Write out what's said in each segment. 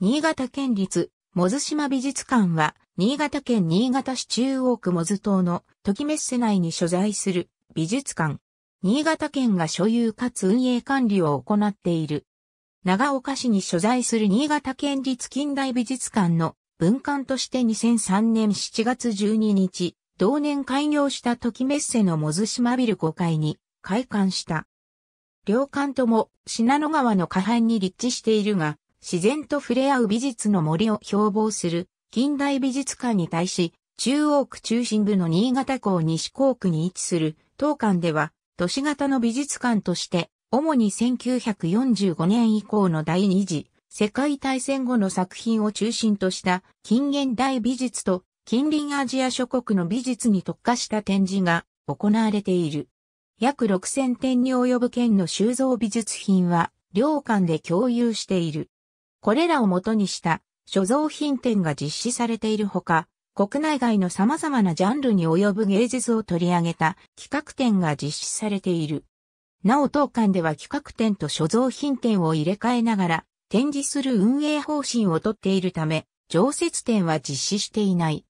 新潟県立、モズ島美術館は、新潟県新潟市中央区モズ島の、時メッセ内に所在する、美術館。新潟県が所有かつ運営管理を行っている。長岡市に所在する新潟県立近代美術館の文館として2003年7月12日、同年開業した時メッセのモズ島ビル5階に開館した。両館とも、信濃川の下半に立地しているが、自然と触れ合う美術の森を標榜する近代美術館に対し、中央区中心部の新潟港西港区に位置する当館では、都市型の美術館として、主に1945年以降の第二次世界大戦後の作品を中心とした近現代美術と近隣アジア諸国の美術に特化した展示が行われている。約6000点に及ぶ県の収蔵美術品は両館で共有している。これらをもとにした所蔵品展が実施されているほか、国内外の様々なジャンルに及ぶ芸術を取り上げた企画展が実施されている。なお当館では企画展と所蔵品展を入れ替えながら展示する運営方針をとっているため、常設展は実施していない。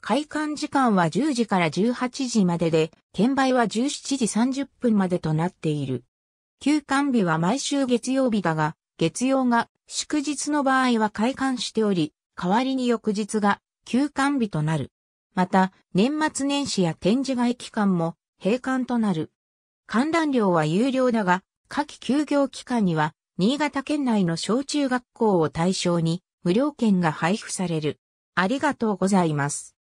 開館時間は10時から18時までで、券売は17時30分までとなっている。休館日は毎週月曜日だが、月曜が祝日の場合は開館しており、代わりに翌日が休館日となる。また、年末年始や展示外期間も閉館となる。観覧料は有料だが、夏季休業期間には、新潟県内の小中学校を対象に、無料券が配布される。ありがとうございます。